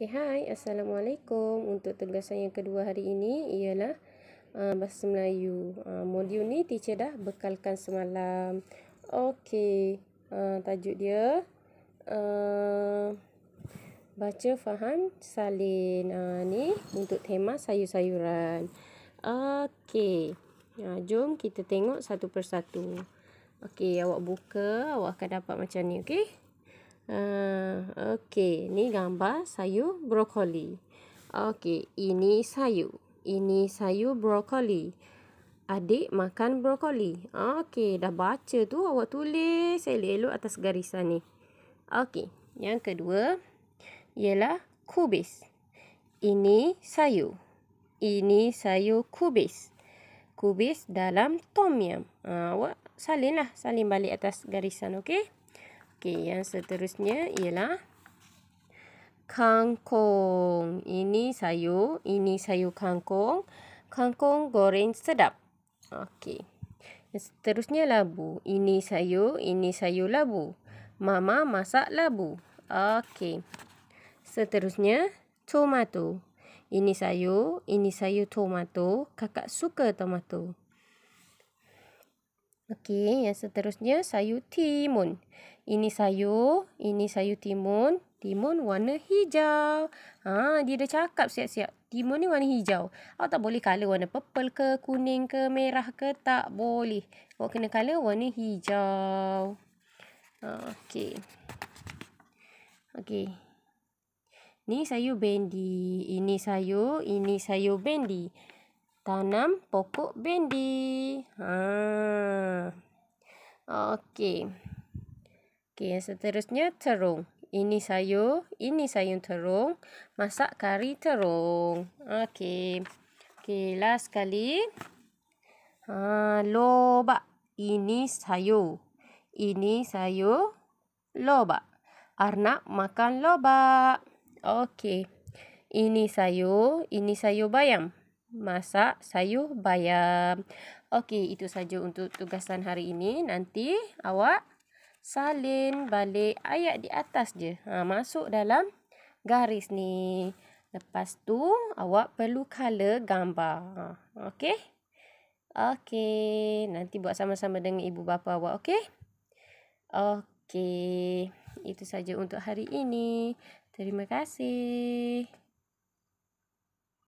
Okey, hai. Assalamualaikum. Untuk tugasan yang kedua hari ini ialah uh, Bahasa Melayu. Uh, modul ni teacher dah bekalkan semalam. Okey. Uh, tajuk dia uh, Baca Faham Salin. Uh, ni untuk tema sayur-sayuran. Okey. Uh, jom kita tengok satu persatu. Okey, awak buka. Awak akan dapat macam ni. Okey. Uh, Okey, ni gambar sayur brokoli. Okey, ini sayur. Ini sayur brokoli. Adik makan brokoli. Okey, dah baca tu awak tulis elok-elok atas garisan ni. Okey, yang kedua ialah kubis. Ini sayur. Ini sayur kubis. Kubis dalam tom yum. Uh, awak salin lah salin balik atas garisan, okey? Okey, yang seterusnya ialah kangkung. Ini sayur, ini sayur kangkung. Kangkung goreng sedap. Okey. Yang seterusnya labu. Ini sayur, ini sayur labu. Mama masak labu. Okey. Seterusnya tomato. Ini sayur, ini sayur tomato. Kakak suka tomato. Okey, yang seterusnya sayur timun. Ini sayur, ini sayur timun. Timun warna hijau. Ha, dia dah cakap siap-siap. Timun ni warna hijau. Awak tak boleh colour warna purple ke, kuning ke, merah ke. Tak boleh. Awak kena colour warna hijau. Ha, okay. Okay. Ni sayur bendi. Ini sayur, ini sayur bendi. Tanam pokok bendi. Ha. Okay. Okay. Okey, yang seterusnya terung. Ini sayur, ini sayur terung. Masak kari terung. Okey. Okey, last sekali. Ha, lobak. Ini sayur. Ini sayur lobak. Arnab makan lobak. Okey. Ini sayur, ini sayur bayam. Masak sayur bayam. Okey, itu saja untuk tugasan hari ini. Nanti awak salin balik ayat di atas je. Ha, masuk dalam garis ni. Lepas tu awak perlu color gambar. Ha, Okay, Okey. Nanti buat sama-sama dengan ibu bapa awak. okay? Okay, Itu saja untuk hari ini. Terima kasih.